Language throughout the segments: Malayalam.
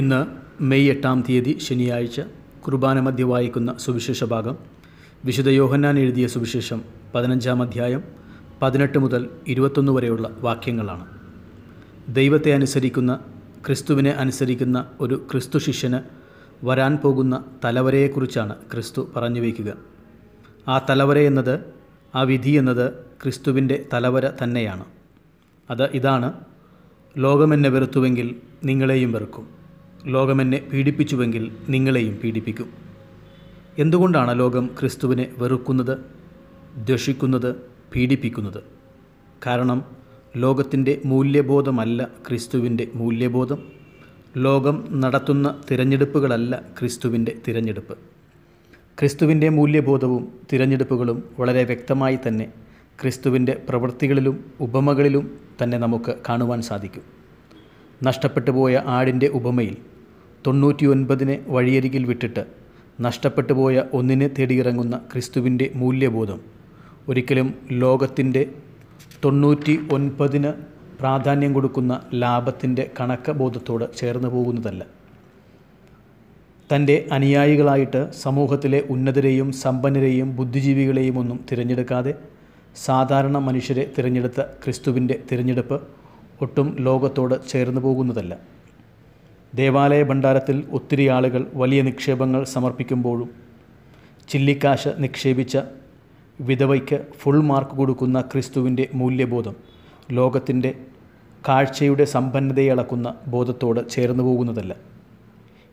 ഇന്ന് മെയ് എട്ടാം തീയതി ശനിയാഴ്ച കുർബാന മധ്യ വായിക്കുന്ന സുവിശേഷ ഭാഗം വിശുദ്ധ യോഹന്നാൻ എഴുതിയ സുവിശേഷം പതിനഞ്ചാം അധ്യായം പതിനെട്ട് മുതൽ ഇരുപത്തൊന്ന് വരെയുള്ള വാക്യങ്ങളാണ് ദൈവത്തെ അനുസരിക്കുന്ന ക്രിസ്തുവിനെ അനുസരിക്കുന്ന ഒരു ക്രിസ്തു ശിഷ്യന് വരാൻ പോകുന്ന തലവരയെക്കുറിച്ചാണ് ക്രിസ്തു പറഞ്ഞു വയ്ക്കുക ആ തലവര എന്നത് ആ വിധി എന്നത് ക്രിസ്തുവിൻ്റെ തലവര തന്നെയാണ് അത് ഇതാണ് ലോകമെന്നെ വെറുത്തുവെങ്കിൽ നിങ്ങളെയും വെറുക്കും ലോകമെന്നെ പീഡിപ്പിച്ചുവെങ്കിൽ നിങ്ങളെയും പീഡിപ്പിക്കും എന്തുകൊണ്ടാണ് ലോകം ക്രിസ്തുവിനെ വെറുക്കുന്നത് ദ്വഷിക്കുന്നത് പീഡിപ്പിക്കുന്നത് കാരണം ലോകത്തിൻ്റെ മൂല്യബോധമല്ല ക്രിസ്തുവിൻ്റെ മൂല്യബോധം ലോകം നടത്തുന്ന തിരഞ്ഞെടുപ്പുകളല്ല ക്രിസ്തുവിൻ്റെ തിരഞ്ഞെടുപ്പ് ക്രിസ്തുവിൻ്റെ മൂല്യബോധവും തിരഞ്ഞെടുപ്പുകളും വളരെ വ്യക്തമായി തന്നെ ക്രിസ്തുവിൻ്റെ പ്രവൃത്തികളിലും ഉപമകളിലും തന്നെ നമുക്ക് കാണുവാൻ സാധിക്കും നഷ്ടപ്പെട്ടു പോയ ആടിൻ്റെ ഉപമയിൽ തൊണ്ണൂറ്റിയൊൻപതിനെ വഴിയരികിൽ വിട്ടിട്ട് നഷ്ടപ്പെട്ടു പോയ ഒന്നിനെ തേടിയിറങ്ങുന്ന ക്രിസ്തുവിൻ്റെ മൂല്യബോധം ഒരിക്കലും ലോകത്തിൻ്റെ തൊണ്ണൂറ്റി ഒൻപതിന് പ്രാധാന്യം കൊടുക്കുന്ന ലാഭത്തിൻ്റെ കണക്ക ബോധത്തോട് ചേർന്ന് പോകുന്നതല്ല തൻ്റെ അനുയായികളായിട്ട് സമൂഹത്തിലെ ഉന്നതരെയും സമ്പന്നരെയും ബുദ്ധിജീവികളെയും ഒന്നും തിരഞ്ഞെടുക്കാതെ സാധാരണ മനുഷ്യരെ തിരഞ്ഞെടുത്ത ക്രിസ്തുവിൻ്റെ തിരഞ്ഞെടുപ്പ് ഒട്ടും ലോകത്തോട് ചേർന്ന് പോകുന്നതല്ല ദേവാലയ ഭണ്ഡാരത്തിൽ ഒത്തിരി ആളുകൾ വലിയ നിക്ഷേപങ്ങൾ സമർപ്പിക്കുമ്പോഴും ചില്ലിക്കാശ് നിക്ഷേപിച്ച വിധവയ്ക്ക് ഫുൾ മാർക്ക് കൊടുക്കുന്ന ക്രിസ്തുവിൻ്റെ മൂല്യബോധം ലോകത്തിൻ്റെ കാഴ്ചയുടെ സമ്പന്നതയെ അളക്കുന്ന ബോധത്തോട് ചേർന്നു പോകുന്നതല്ല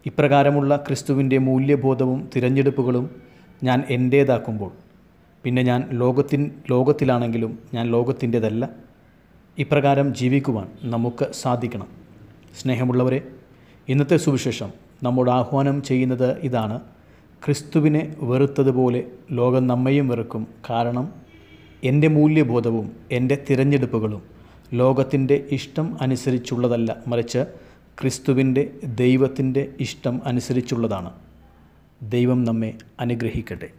ഇപ്രകാരമുള്ള ക്രിസ്തുവിൻ്റെ മൂല്യബോധവും തിരഞ്ഞെടുപ്പുകളും ഞാൻ എൻ്റേതാക്കുമ്പോൾ പിന്നെ ഞാൻ ലോകത്തിൻ ലോകത്തിലാണെങ്കിലും ഞാൻ ലോകത്തിൻ്റേതല്ല ഇപ്രകാരം ജീവിക്കുവാൻ നമുക്ക് സാധിക്കണം സ്നേഹമുള്ളവരെ ഇന്നത്തെ സുവിശേഷം നമ്മോട് ആഹ്വാനം ചെയ്യുന്നത് ഇതാണ് ക്രിസ്തുവിനെ വെറുത്തതുപോലെ ലോകം നമ്മയും വെറുക്കും കാരണം എൻ്റെ മൂല്യബോധവും എൻ്റെ തിരഞ്ഞെടുപ്പുകളും ലോകത്തിൻ്റെ ഇഷ്ടം അനുസരിച്ചുള്ളതല്ല മറിച്ച് ക്രിസ്തുവിൻ്റെ ദൈവത്തിൻ്റെ ഇഷ്ടം അനുസരിച്ചുള്ളതാണ് ദൈവം നമ്മെ അനുഗ്രഹിക്കട്ടെ